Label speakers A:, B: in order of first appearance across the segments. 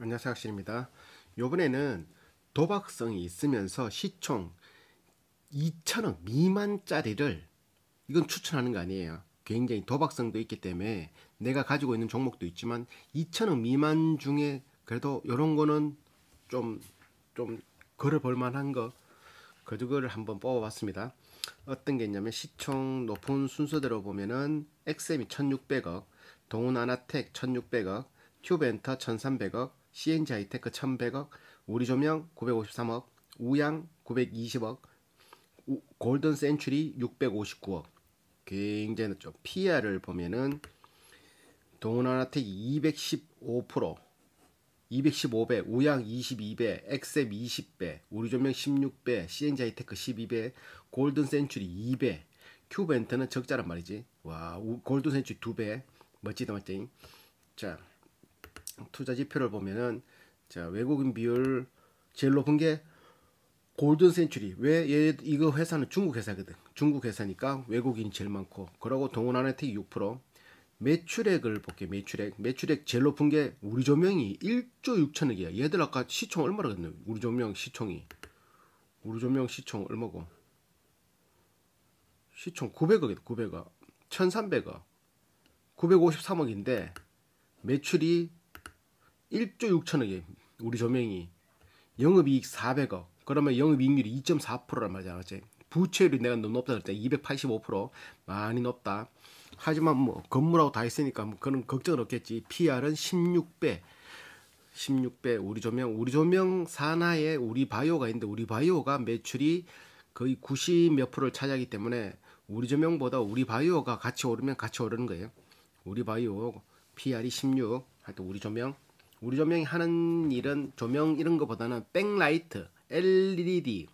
A: 안녕하세요 학실입니다 요번에는 도박성이 있으면서 시총 2천억 미만짜리를 이건 추천하는 거 아니에요 굉장히 도박성도 있기 때문에 내가 가지고 있는 종목도 있지만 2천억 미만 중에 그래도 이런 거는 좀 좀 걸어볼 만한 거 그거를 한번 뽑아봤습니다 어떤 게 있냐면 시총 높은 순서대로 보면은 엑셈이 1600억 동훈아나텍 1600억 큐벤터 1300억 CNG 하이테크 1100억, 우리조명 953억, 우양 920억, 골든 센츄리 659억. 굉장히 높죠. PR을 보면은 동원아나텍 215%, 215배, 우양 22배, 엑셉 20배, 우리조명 16배, CNG 하이테크 12배, 골든 센츄리 2배, 큐벤트는 적자란 말이지. 와, 골든 센츄리 2배. 멋지다, 멋쟁이. 자, 투자 지표를 보면은 자 외국인 비율 제일 높은 게 골든 센츄리 왜 얘, 이거 회사는 중국 회사거든 중국 회사니까 외국인이 제일 많고 그러고 동원아네틱 6% 매출액을 볼게 매출액 매출액 제일 높은 게 우리 조명이 1조 6천억이야 얘들 아까 시총 얼마라 그랬나 우리 조명 시총이 우리 조명 시총 얼마고 시총 900억이다 900억 1300억 953억인데 매출이 1조 6천억에 우리 조명이 영업이익 400억 그러면 영업이익률이 2.4%란 말이야 맞제 부채율이 내가 너무 높다 그랬다 285% 많이 높다 하지만 뭐 건물하고 다 있으니까 뭐 그런 걱정은 없겠지 PR은 16배 16배 우리 조명 우리 조명 산하에 우리 바이오가 있는데 우리 바이오가 매출이 거의 90 몇 프로를 차지하기 때문에 우리 조명보다 우리 바이오가 같이 오르면 같이 오르는 거예요 우리 바이오 PR이 16 하여튼 우리 조명 우리 조명이 하는 일은 조명 이런 것보다는 백라이트, LED,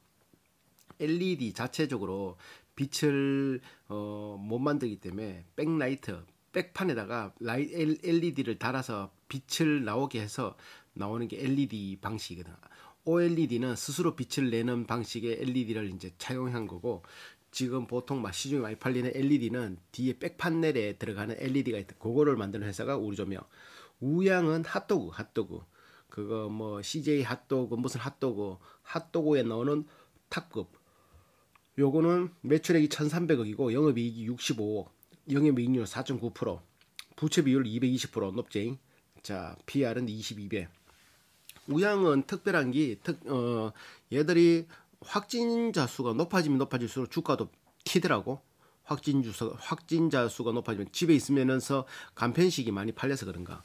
A: LED 자체적으로 빛을 어, 못 만들기 때문에 백라이트, 백판에다가 라이, LED를 달아서 빛을 나오게 해서 나오는 게 LED 방식이거든. OLED는 스스로 빛을 내는 방식의 LED를 이제 차용한 거고 지금 보통 막 시중에 많이 팔리는 LED는 뒤에 백판넬에 들어가는 LED가 있다. 그거를 만드는 회사가 우리 조명. 우양은 핫도그, 핫도그. 그거 뭐 CJ 핫도그 무슨 핫도그, 핫도그에 나오는 탑급. 요거는 매출액이 1,300억이고 영업이익이 65억, 영업이익률 4.9%, 부채 비율 220%높지 자, PR은 22배. 우양은 특별한 게 특, 어, 얘들이 확진자 수가 높아지면 높아질수록 주가도 튀더라고. 확진주사, 확진자 수가 높아지면 집에 있으면서 간편식이 많이 팔려서 그런가.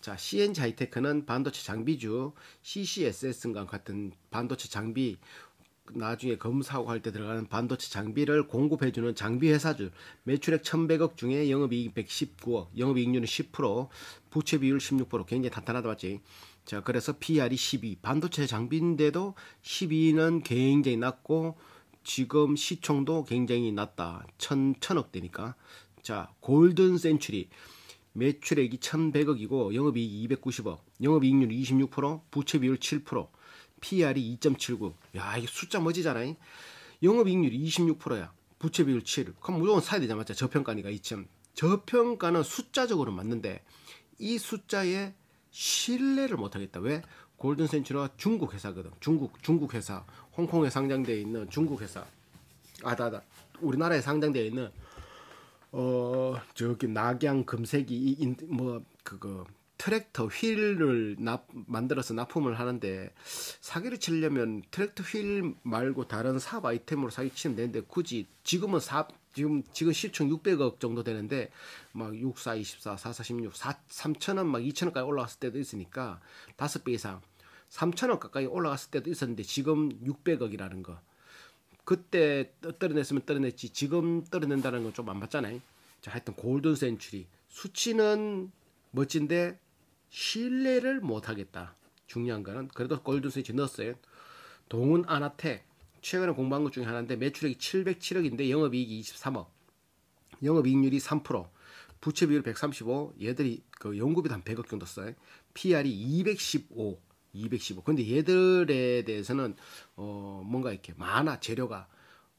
A: 자, CN 자이테크는 반도체 장비주, CCSS인가 같은 반도체 장비, 나중에 검사하고 할 때 들어가는 반도체 장비를 공급해주는 장비회사주, 매출액 1100억 중에 영업이익 119억, 영업이익률은 10%, 부채 비율 16%, 굉장히 탄탄하다 봤지. 자, 그래서 PR이 e 12, 반도체 장비인데도 12는 굉장히 낮고, 지금 시총도 굉장히 낮다. 천, 천억되니까 자, 골든 센츄리. 매출액이 1,100억이고 영업이익이 290억, 영업이익률 26%, 부채 비율 7%, PR이 2.79. 야, 이게 숫자 멋지잖아요. 영업이익률이 26%야. 부채 비율 7. 그럼 무조건 사야 되자마자 저평가니까 이점 저평가는 숫자적으로 맞는데 이 숫자에 신뢰를 못 하겠다. 왜? 골든 센츄리가 중국 회사거든. 중국 중국 회사. 홍콩에 상장되어 있는 중국 회사. 아다다. 우리나라에 상장되어 있는 어 저기 낙양 금색이 이, 뭐 그거 트랙터 휠을 납, 만들어서 납품을 하는데 사기를 치려면 트랙터 휠 말고 다른 사업 아이템으로 사기 치면 되는데 굳이 지금은 사 지금 지금 시총 600억 정도 되는데 막 64, 24, 4, 46, 4, 3천원 막 2천원까지 올라갔을 때도 있으니까 다섯 배 이상 3천원 가까이 올라갔을 때도 있었는데 지금 600억이라는 거 그때 떨어냈으면 떨어냈지 지금 떨어낸다는 건 좀 안 맞잖아요. 자, 하여튼 골든 센츄리 수치는 멋진데 신뢰를 못 하겠다. 중요한 거는 그래도 골든 센츄리 넣었어요. 동은 아나테 최근에 공부한 것 중에 하나인데 매출액이 707억인데 영업이익이 23억. 영업이익률이 3%. 부채 비율 135. 얘들이 그 연구비 한 100억 정도 써요. PR이 215. 215. 근데 얘들에 대해서는 어 뭔가 이렇게 많아 재료가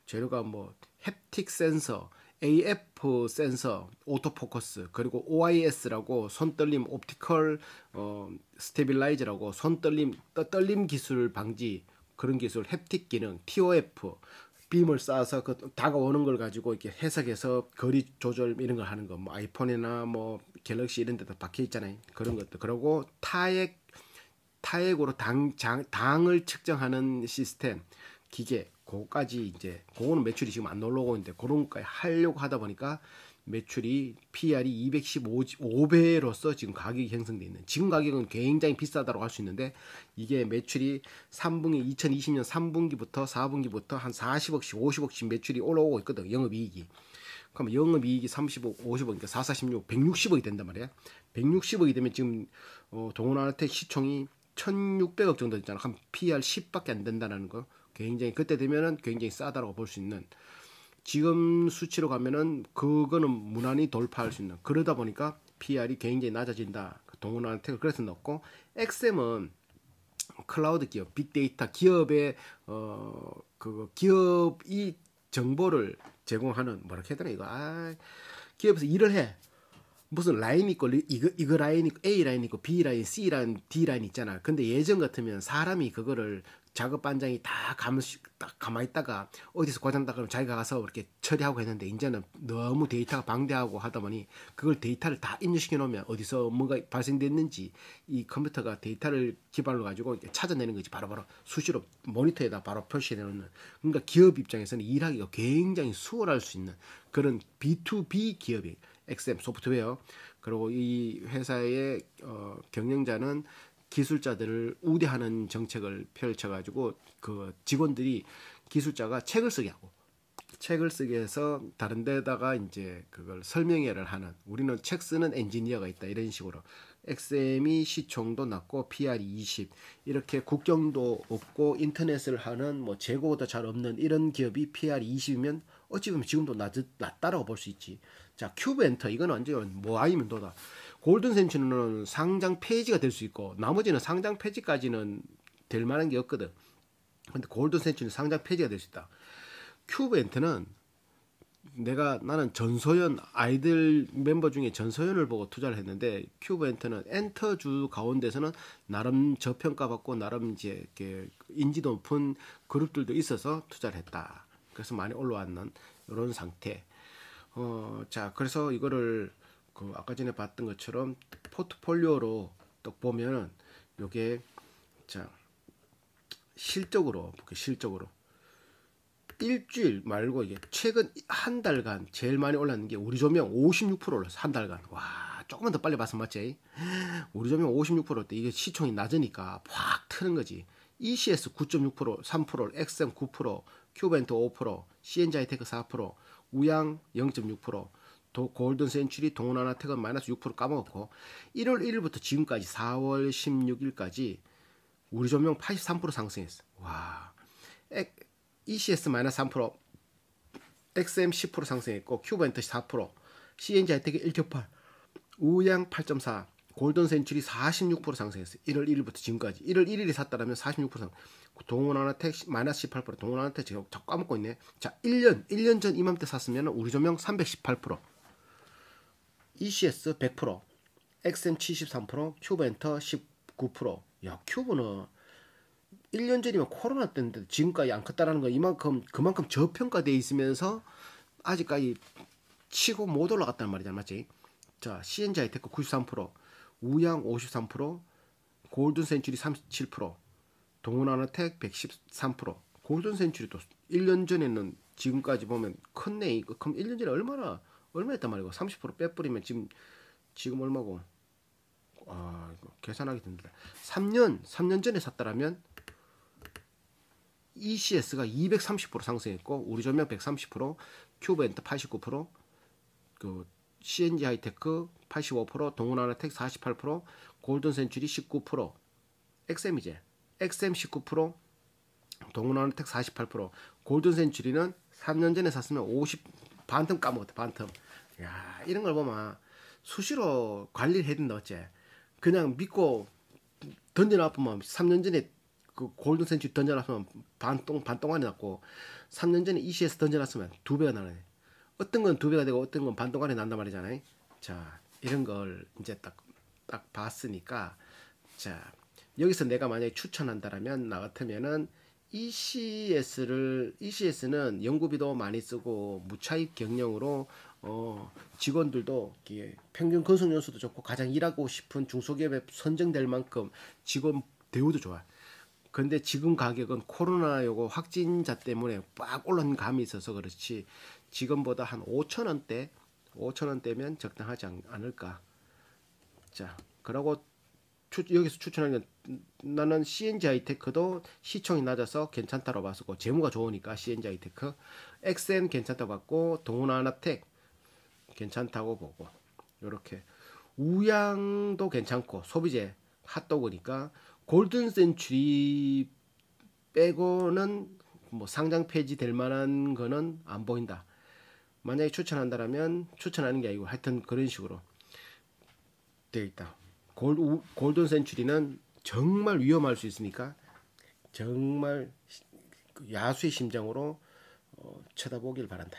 A: 재료가 뭐 햅틱 센서, AF 센서, 오토포커스, 그리고 OIS라고 손떨림 옵티컬 어, 스테빌라이즈라고 손떨림 떠, 떨림 기술 방지 그런 기술, 햅틱 기능, TOF 빔을 쌓아서 그 다가오는 걸 가지고 이렇게 해석해서 거리 조절 이런 걸 하는 거, 뭐 아이폰이나 뭐 갤럭시 이런 데도 박혀 있잖아요. 그런 것도 그러고 타액 타액으로 당, 장, 당을 측정하는 시스템, 기계, 그거까지 이제 그거는 매출이 지금 안 올라오고 있는데 그런 것까지 하려고 하다 보니까 매출이 PR이 215배로서 지금 가격이 형성돼 있는 지금 가격은 굉장히 비싸다고 할 수 있는데 이게 매출이 3분기 2020년 3분기부터 4분기부터 한 40억씩 50억씩 매출이 올라오고 있거든 영업이익이 그럼 영업이익이 30억 50억 그러니까 4 4 16 160억이 된단 말이야 160억이 되면 지금 어, 동원아르텍 시총이 1600억 정도 있잖아. 한 PR 10밖에 안 된다라는 거. 굉장히 그때 되면은 굉장히 싸다라고 볼 수 있는 지금 수치로 가면은 그거는 무난히 돌파할 수 있는 그러다 보니까 PR이 굉장히 낮아진다. 동원한테 그래서 넣고 XM은 클라우드 기업, 빅데이터 기업의 어그 기업이 정보를 제공하는 뭐라 해야 되나 이거 아 기업에서 일을 해 무슨 라인이 있고 이거 이거 라인 있고 A 라인 있고 B 라인, C 라인, D 라인 있잖아. 근데 예전 같으면 사람이 그거를 작업 반장이 다 감시 딱 가만히 있다가 어디서 고장났다 그러면 자기가 가서 이렇게 처리하고 했는데 이제는 너무 데이터가 방대하고 하다 보니 그걸 데이터를 다 입력시켜 놓으면 어디서 뭔가 발생됐는지 이 컴퓨터가 데이터를 기반으로 가지고 찾아내는 거지 바로바로 바로 수시로 모니터에다 바로 표시해 놓는 그러니까 기업 입장에서는 일하기가 굉장히 수월할 수 있는 그런 B2B 기업이 XM 소프트웨어 그리고 이 회사의 어, 경영자는 기술자들을 우대하는 정책을 펼쳐가지고 그 직원들이 기술자가 책을 쓰게 하고 책을 쓰게 해서 다른 데다가 이제 그걸 설명회를 하는 우리는 책 쓰는 엔지니어가 있다 이런 식으로 XM이 시총도 낮고 PR이 20 이렇게 국경도 없고 인터넷을 하는 뭐 재고도 잘 없는 이런 기업이 PR이 20이면 어찌 보면 지금도 낮, 낮다라고 볼 수 있지. 자, 큐브 엔터. 이건 언제, 뭐 아니면 도다. 골든 센치는 상장 페이지가 될 수 있고, 나머지는 상장 페이지까지는 될 만한 게 없거든. 근데 골든 센치는 상장 페이지가 될 수 있다. 큐브 엔터는 내가 나는 전소연 아이들 멤버 중에 전소연을 보고 투자를 했는데 큐브 엔터는 엔터주 가운데서는 나름 저평가받고 나름 이제 이렇게 인지도 높은 그룹들도 있어서 투자를 했다. 그래서 많이 올라왔는 이런 상태. 어, 자, 그래서 이거를 그 아까 전에 봤던 것처럼 포트폴리오로 또 보면은 요게 자, 실적으로, 실적으로 일주일 말고 이게 최근 한 달간 제일 많이 올랐는 게 우리 조명 56% 올랐어. 한 달간. 와, 조금만 더 빨리 봤으면 맞지? 우리 조명 56%때 이게 시총이 낮으니까 확 트는 거지. ECS 9.6%, 3%, XM 9%, 큐벤트 5%, 시엔자이테크 4%, 우양 0.6%, 도, 골든 센츄리 동원하나텍은 마이너스 6% 까먹었고 1월 1일부터 지금까지 4월 16일까지 우리 조명83% 상승했어. 와. ECS 마이너스 3%, XM 10% 상승했고 큐벤트 4%, CNG 하이텍 1.8, 우양 8.4, 골든 센츄리 46% 상승했어요. 1월 1일부터 지금까지. 1월 1일에 샀다라면 46% 상승. 동원 하나 택시 마이너스 18%. 동원 하나텍 제가 자꾸 먹고 있네. 자, 1년, 1년 전 이맘때 샀으면 우리 조명 318%. ECS 100%. 엑센 73%, 큐브엔터 19%. 야, 큐브는 1년 전이면 코로나 때인데 지금까지 안 컸다라는 건 이만큼 그만큼 저평가돼 있으면서 아직까지 치고 못 올라갔단 말이잖아, 맞지? 자, CNGI 테크 93%, 우양 53%, 골든 센츄리 37%, 동원아나텍 113%. 골든 센츄리도 1년 전에는 지금까지 보면 큰네 이거 그럼 1년 전에 얼마나 얼마였단 말이고 30% 빼버리면 지금 지금 얼마고 아 이거 계산하기 힘들다 3년 3년 전에 샀다라면 ECS가 230% 상승했고 우리조명 130% 큐브 엔터 89%그 CNG 하이테크 85%, 동훈아나텍 48%, 골든센츄리 19%, 엑셈이제 엑셈 19%, 동훈아나텍 48%, 골든센츄리는 3년 전에 샀으면 50반텀 까먹었다 반텀야 이런 걸 보면 수시로 관리를 해야 된다 어째. 그냥 믿고 던져놨으면 3년 전에 그 골든센츄리 던져놨으면 반동 반동 안에 났고 3년 전에 ECS 던져놨으면 두 배가 나네. 어떤 건 두 배가 되고 어떤 건 반 동안에 난단 말이잖아요. 자, 이런 걸 이제 딱, 딱 봤으니까, 자, 여기서 내가 만약에 추천한다라면, 나 같으면은, ECS를, ECS는 연구비도 많이 쓰고, 무차입 경영으로, 어, 직원들도 평균 건성연수도 좋고, 가장 일하고 싶은 중소기업에 선정될 만큼 직원 대우도 좋아. 근데 지금 가격은 코로나 요거 확진자 때문에 빡 올라온 감이 있어서 그렇지 지금보다 한 5천원대 5천원대면 적당하지 않을까 자 그러고 추, 여기서 추천하는 나는 CNG 하이테크도 시총이 낮아서 괜찮다고 봤었고 재무가 좋으니까 CNG 하이테크 XN 괜찮다고 봤고 동원아나텍 괜찮다고 보고 이렇게 우양도 괜찮고 소비재 핫도그니까 골든 센츄리 빼고는 뭐 상장 폐지될 만한 거는 안 보인다. 만약에 추천한다라면 추천하는 게 아니고 하여튼 그런 식으로 되어 있다. 골, 골든 센츄리는 정말 위험할 수 있으니까 정말 그 야수의 심장으로 어, 쳐다보길 바란다.